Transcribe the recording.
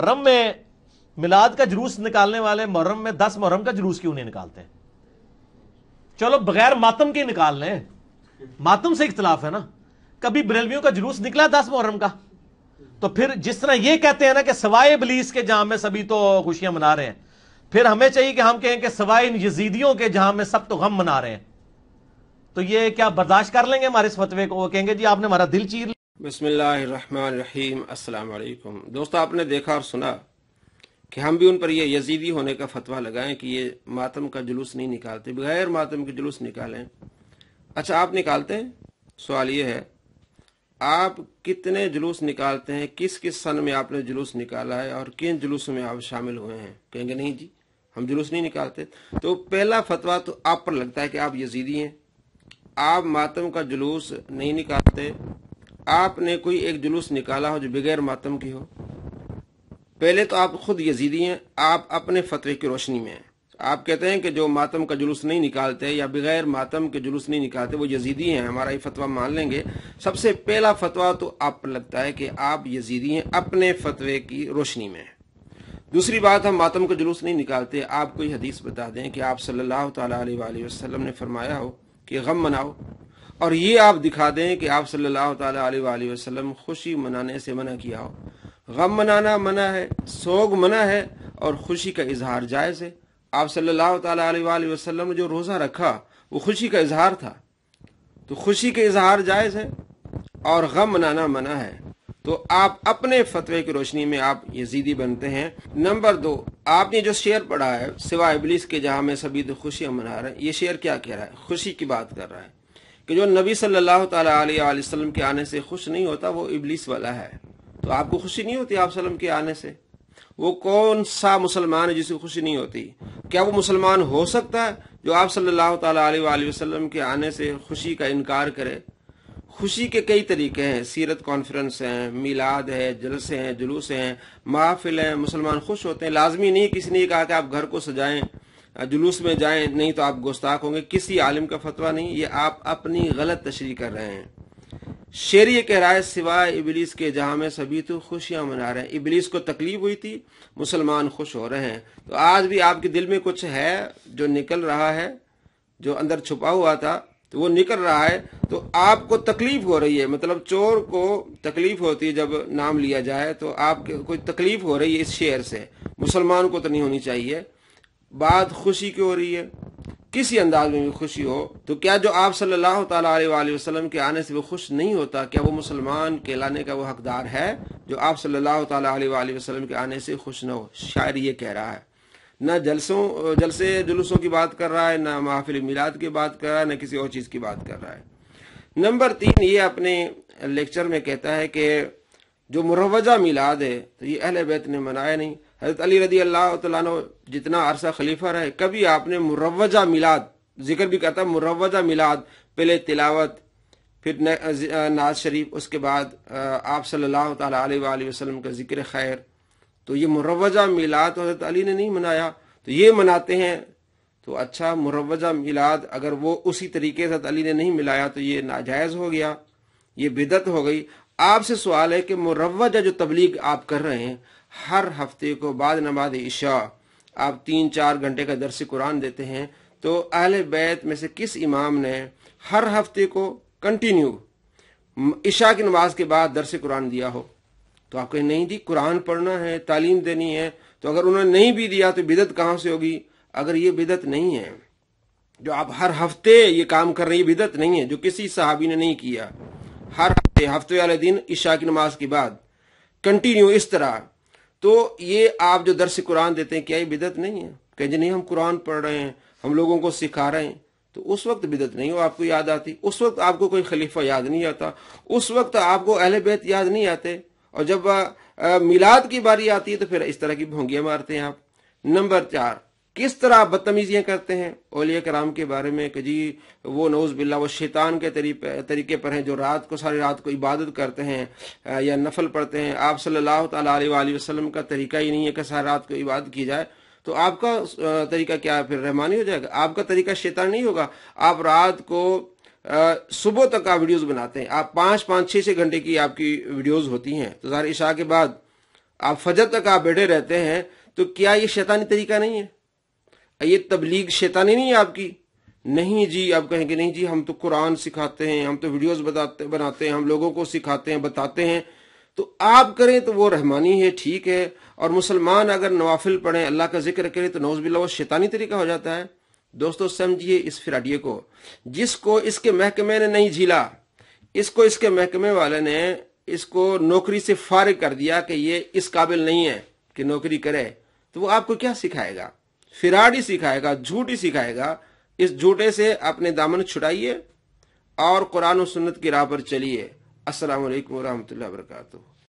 मुहर्रम में मिलाद का जुलूस निकालने वाले मुहर्रम में दस मुहर्रम का जुलूस क्यों नहीं निकालते चलो बगैर मातम के निकाल लें मातम से इख्तलाफ है ना कभी बरेलवियों का जुलूस निकला दस मुहर्रम का तो फिर जिस तरह ये कहते हैं ना कि सवाए बलीस के जहां में सभी तो खुशियां मना रहे हैं फिर हमें चाहिए कि हम कहें कि सवाए इन यजीदियों के जहां में सब तो गम मना रहे हैं तो ये क्या बर्दाश्त कर लेंगे हमारे इस फतवे को वो कहेंगे जी आपने हमारा दिल चीर बसमीम अल्लाम दोस्तों आपने देखा और सुना कि हम भी उन पर यह यजीदी होने का फतवा लगाएं कि ये मातम का जुलूस नहीं निकालते बगैर मातम के जुलूस निकालें अच्छा आप निकालते हैं सवाल ये है आप कितने जुलूस निकालते हैं किस किस सन में आपने जुलूस निकाला है और किन जुलूसों में आप शामिल हुए हैं कहेंगे नहीं जी हम जुलूस नहीं निकालते तो पहला फतवा तो आप पर लगता है कि आप यजीदी हैं आप मातम का जुलूस नहीं निकालते आपने कोई एक जुलूस निकाला हो जो बगैर मातम की हो पहले तो आप खुद यजीदी हैं आप अपने फतरे की रोशनी में हैं आप कहते हैं कि जो मातम का जुलूस नहीं निकालते या बगैर मातम के जुलूस नहीं निकालते वो यजीदी हैं हमारा ये फतवा मान लेंगे सबसे पहला फतवा तो आप पर लगता है कि आप यजीदी हैं अपने फतवे की रोशनी में दूसरी बात हम मातम का जुलूस नहीं निकालते आप कोई हदीस बता दें कि आप सल्लल्लाहु अलैहि वसल्लम ने फरमाया हो कि गम मनाओ और ये आप दिखा दें कि आप सल्लल्लाहु अलैहि वसल्लम खुशी मनाने से मना किया हो गम मनाना मना है सोग मना है और खुशी का इजहार जायज़ है आप सल्लल्लाहु अलैहि वसल्लम ने जो रोज़ा रखा वो खुशी का इजहार था तो खुशी का इजहार जायज़ है और गम मनाना मना है तो आप अपने फतवे की रोशनी में आप यजीदी बनते हैं नंबर दो आपने जो शेर पढ़ा है सिवाय इबलीस के जहां में सभी तो खुशियां मना रहे हैं ये शेर क्या कह रहा है खुशी की बात कर रहा है कि जो नबी सल्लल्लाहु अलैहि वसल्लम के आने से खुश नहीं होता वो इबलीस वाला है तो आपको खुशी नहीं होती आप सल्लम के आने से वो कौन सा मुसलमान है जिसकी खुशी नहीं होती क्या वो मुसलमान हो सकता है जो आप सल्लल्लाहु अलैहि वसल्लम के आने से खुशी का इनकार करे खुशी के कई तरीके हैं सीरत कॉन्फ्रेंस हैं मिलाद है जलसे हैं जुलूस हैं महाफिल हैं मुसलमान खुश होते हैं लाजमी नहीं किसी ने कहा कि आप घर को सजाएं जुलूस में जाएं नहीं तो आप गुस्ताख होंगे किसी आलिम का फतवा नहीं ये आप अपनी गलत तशरी कर रहे हैं शेर ये कह रहा है सिवाय इबलीस के जहाँ में सभी तो खुशियाँ मना रहे हैं इबलीस को तकलीफ हुई थी मुसलमान खुश हो रहे हैं तो आज भी आपके दिल में कुछ है जो निकल रहा है जो अंदर छुपा हुआ था तो वो निकल रहा है तो आपको तकलीफ हो रही है मतलब चोर को तकलीफ होती है जब नाम लिया जाए तो आपके कोई तकलीफ हो रही है इस शेर से मुसलमान को तो नहीं होनी चाहिए बात खुशी की हो रही है किसी अंदाज में भी खुशी हो तो क्या जो आप सल्लल्लाहु अलैहि वसल्लम के आने से वो खुश नहीं होता क्या वो मुसलमान कहलाने का वो हकदार है जो आप सल्लल्लाहु अलैहि वसल्लम के आने से खुश ना हो शायर ये कह रहा है ना जलसों जलसे जुलूसों की बात कर रहा है ना महाफिल मिलाद की बात कर रहा है ना किसी और चीज़ की बात कर रहा है नंबर तीन ये अपने लेक्चर में कहता है कि जो मुरवजा मिलाद है तो ये अहल बैत ने मनाया नहीं हजरत अली रदी अल्लाह तु जितना अरसा खलीफा रहे कभी आपने मुरवजा मिलाद जिक्र भी करता मुरवजा मिलाद पहले तिलावत फिर नाज शरीफ उसके बाद आप सल्लल्लाहु अलैहि वसल्लम का जिक्र खैर तो ये मुरवजा मिलाद हजरत अली ने नहीं मनाया तो ये मनाते हैं तो अच्छा मुरवजा मिलाद अगर वो उसी तरीके से अली ने नहीं मिलाया तो ये नाजायज़ हो गया ये बिदत हो गई आपसे सवाल है कि मुरवजा जो तबलीग आप कर रहे हैं हर हफ्ते को बाद नमाज ईशा आप तीन चार घंटे का दरस कुरान देते हैं तो अहल बैत में से किस इमाम ने हर हफ्ते को कंटिन्यू ईशा की नमाज के बाद दरस कुरान दिया हो तो आप कहें नहीं दी कुरान पढ़ना है तालीम देनी है तो अगर उन्होंने नहीं भी दिया तो बिदत कहां से होगी अगर ये बिदत नहीं है जो आप हर हफ्ते ये काम कर रहे हैं बिदत नहीं है जो किसी साहबी ने नहीं किया हर हफ्ते हफ्ते वाले दिन ईशा की नमाज के बाद कंटिन्यू इस तरह तो ये आप जो दर्श कुरान देते हैं क्या ये बिदत नहीं है कहें जी नहीं हम कुरान पढ़ रहे हैं हम लोगों को सिखा रहे हैं तो उस वक्त बिदत नहीं हो आपको याद आती उस वक्त आपको कोई खलीफा याद नहीं आता उस वक्त आपको अहल बैत याद नहीं आते और जब मिलाद की बारी आती है तो फिर इस तरह की भोंगियां मारते हैं आप नंबर चार किस तरह आप बदतमीजियां करते हैं ओलिया कराम के बारे में कि जी वो नौज बिल्ला वो शैतान के तरीके पर हैं जो रात को सारी रात को इबादत करते हैं या नफल पढ़ते हैं आप सल्लल्लाहु अलैहि वसल्लम का तरीका ही नहीं है कि सारी रात को इबादत की जाए तो आपका तरीका क्या है फिर रहमानी हो जाएगा आपका तरीका शैतान नहीं होगा आप रात को सुबह तक आप वीडियोस बनाते हैं आप पाँच पाँच छः छः घंटे की आपकी वीडियोस होती हैं तो जहर इशा के बाद आप फजर तक आप बैठे रहते हैं तो क्या ये शैतानी तरीका नहीं है ये तबलीग शैतानी नहीं है आपकी नहीं जी आप कहेंगे नहीं जी हम तो कुरान सिखाते हैं हम तो वीडियोस बताते बनाते हैं हम लोगों को सिखाते हैं बताते हैं तो आप करें तो वो रहमानी है ठीक है और मुसलमान अगर नवाफिल पढ़ें अल्लाह का जिक्र करें तो नौजबिल्ला वो शैतानी तरीका हो जाता है दोस्तों समझिए इस फिराडिये को जिसको इसके महकमे ने नहीं झीला इसको इसके महकमे वाले ने इसको नौकरी से फारिग कर दिया कि ये इस काबिल नहीं है कि नौकरी करे तो वो आपको क्या सिखाएगा फिराड ही सिखाएगा झूठ ही सिखाएगा इस झूठे से अपने दामन छुड़ाइए और कुरान सुन्नत की राह पर चलिए असलकम वरहमल वर्का